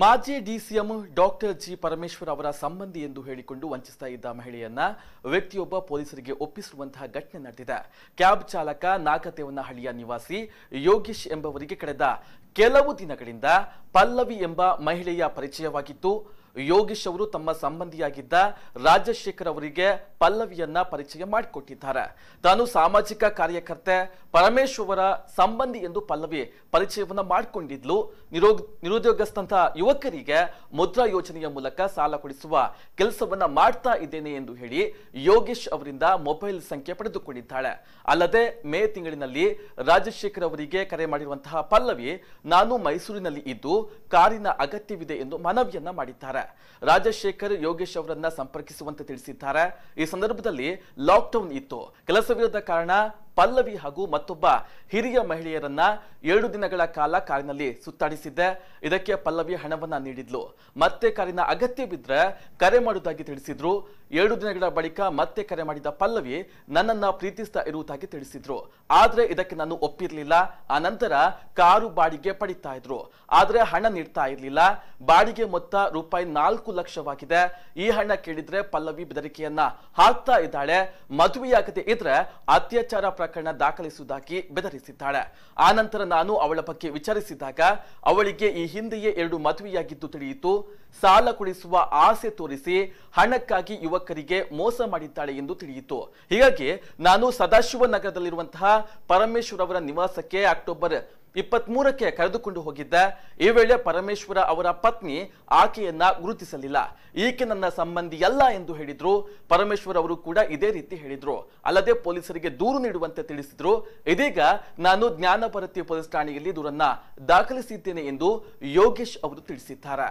ಮಾಜಿ DCM doctor G Parameshwar ಅವರ ಸಂಬಂಧಿ ಎಂದು ಹೇಳಿಕೊಂಡು ವಂಚಿಸ್ತಾ ಇದ್ದ ಮಹಿಳೆಯನ್ನ ವ್ಯಕ್ತಿಯೊಬ್ಬ ಪೊಲೀಸರಿಗೆ ಒಪ್ಪಿಸಿರುವಂತಹ ಘಟನೆ ನಡೆದಿದೆ ಕ್ಯಾಬ್ ಚಾಲಕ ನಾಗತೇವನಹಳ್ಳಿಯ ನಿವಾಸಿ ಯೋಗೀಶ್ ಎಂಬವರಿಗೆ ಕಳೆದ ಕೆಲವು ದಿನಗಳಿಂದ ಪಲ್ಲವಿ ಎಂಬ ಮಹಿಳೆಯ ಪರಿಚಯವಾಗಿತ್ತು ಯೋಗೀಶ್ ಅವರು ತಮ್ಮ ಸಂಬಂಧಿಯಾಗಿದ್ದ ರಾಜಶೇಖರ್ ಅವರಿಗೆ ಪಲ್ಲವಿಯನ್ನ ಪರಿಚಯ ಮಾಡಿಕೊಟ್ಟಿದ್ದಾರೆ ತಾನು ಸಾಮಾಜಿಕ ಕಾರ್ಯಕರ್ತೆ ಪರಮೇಶ್ವರ ಸಂಬಂಧಿ ಎಂದು ಪಲ್ಲವಿ ಪರಿಚಯವನ್ನ ಮಾಡಿಕೊಂಡಿದ್ಲು ನಿರೋಗ ನಿರುದ್ಯೋಗಸ್ಥಂತಹ ಯುವಕರಿಗೆ ಮುದ್ರಾ ಯೋಜನೆಯ ಮೂಲಕ ಸಾಲ ಕೊಡಿಸುವ ಕೆಲಸವನ್ನ ಮಾಡ್ತಾ ಇದ್ದೇನೆ ಎಂದು ಹೇಳಿ ಯೋಗೀಶ್ ಅವರಿಂದ ಮೊಬೈಲ್ ಸಂಖ್ಯೆ ಪಡೆದುಕೊಂಡಿದ್ದಾಳೆ ಅಲ್ಲದೆ ಮೇ ತಿಂಗಳಿನಲ್ಲಿ ರಾಜಶೇಖರ್ ಅವರಿಗೆ ಕರೆ ಮಾಡಿರುವಂತಹ ಪಲ್ಲವಿ ನಾನು ಮೈಸೂರಿನಲ್ಲಿ ಇದ್ದು ಕಾರಿನ ಅಗತ್ಯವಿದೆ ಎಂದು ಮನವಿಯನ್ನ ಮಾಡಿದ್ದಾರೆ ರಾಜಶೇಖರ್ ಯೋಗೇಶ್ ಅವರನ್ನ ಸಂಪರ್ಕಿಸುವಂತೆ ತಿಳಿಸಿದ್ದಾರೆ ಈ ಸಂದರ್ಭದಲ್ಲಿ ಲಾಕ್ಡೌನ್ ಇತ್ತು ಕೆಲಸವಿರದ ಕಾರಣ ಪಲ್ಲವಿ ಹಾಗೂ ಮತ್ತೊಬ್ಬ ಹಿರಿಯ ಮಹಿಳೆಯರನ್ನ ಎರಡು ದಿನಗಳ ಕಾಲ ಕಾರಿನಲ್ಲಿ ಸುತ್ತಾಡಿಸಿದ್ದೆ ಇದಕ್ಕೆ ಪಲ್ಲವಿ ಹಣವನ್ನ ನೀಡಿದ್ಲು ಮತ್ತೆ ಕಾರಿನ ಅಗತ್ಯ ಬಿದ್ದರೆ ಕರೆ ಮಾಡುವುದಾಗಿ ತಿಳಿಸಿದ್ರು ಎರಡು ದಿನಗಳ ಬಳಿಕ ಮತ್ತೆ ಕರೆ ಮಾಡಿದ ಪಲ್ಲವಿ ನನ್ನನ್ನ ಪ್ರೀತಿಸ್ತಾ ಇರುವುದಾಗಿ ತಿಳಿಸಿದ್ರು ಆದ್ರೆ ಇದಕ್ಕೆ ನಾನು ಒಪ್ಪಿರ್ಲಿಲ್ಲ ಆ ನಂತರ ಕಾರು ಬಾಡಿಗೆ ಪಡಿತಾ ಇದ್ರು ಆದ್ರೆ ಹಣ ನೀಡ್ತಾ ಇರಲಿಲ್ಲ ಬಾಡಿಗೆ ಮೊತ್ತ ರೂಪಾಯಿ ನಾಲ್ಕು ಲಕ್ಷವಾಗಿದೆ ಈ ಹಣ ಕೇಳಿದ್ರೆ ಪಲ್ಲವಿ ಬೆದರಿಕೆಯನ್ನ ಹಾಕ್ತಾ ಇದ್ದಾಳೆ ಮದುವೆಯಾಗದೆ ಇದ್ರೆ ಅತ್ಯಾಚಾರ ಪ್ರಕರಣ ದಾಖಲಿಸುವುದಾಗಿ ಬೆದರಿಸಿದ್ದಾಳೆ ಆ ನಂತರ ನಾನು ಅವಳ ಬಗ್ಗೆ ವಿಚಾರಿಸಿದಾಗ ಅವಳಿಗೆ ಈ ಹಿಂದೆಯೇ ಎರಡು ಮದುವೆಯಾಗಿದ್ದು ತಿಳಿಯಿತು ಸಾಲ ಕೊಡಿಸುವ ಆಸೆ ತೋರಿಸಿ ಹಣಕ್ಕಾಗಿ ಯುವಕರಿಗೆ ಮೋಸ ಮಾಡಿದ್ದಾಳೆ ಎಂದು ತಿಳಿಯಿತು ಹೀಗಾಗಿ ನಾನು ಸದಾಶಿವ ನಗರದಲ್ಲಿರುವಂತಹ ಪರಮೇಶ್ವರ್ ಅವರ ನಿವಾಸಕ್ಕೆ ಅಕ್ಟೋಬರ್ ಮೂರಕ್ಕೆ ಕರೆದುಕೊಂಡು ಹೋಗಿದ್ದ ಈ ವೇಳೆ ಪರಮೇಶ್ವರ ಅವರ ಪತ್ನಿ ಆಕೆಯನ್ನ ಗುರುತಿಸಲಿಲ್ಲ ಈಕೆ ನನ್ನ ಸಂಬಂಧಿಯಲ್ಲ ಎಂದು ಹೇಳಿದ್ರು ಪರಮೇಶ್ವರ್ ಅವರು ಕೂಡ ಇದೇ ರೀತಿ ಹೇಳಿದ್ರು ಅಲ್ಲದೆ ಪೊಲೀಸರಿಗೆ ದೂರು ನೀಡುವಂತೆ ತಿಳಿಸಿದ್ರು ಇದೀಗ ನಾನು ಜ್ಞಾನಭಾರತಿ ಪೊಲೀಸ್ ಠಾಣೆಯಲ್ಲಿ ದೂರನ್ನ ದಾಖಲಿಸಿದ್ದೇನೆ ಎಂದು ಯೋಗೇಶ್ ಅವರು ತಿಳಿಸಿದ್ದಾರೆ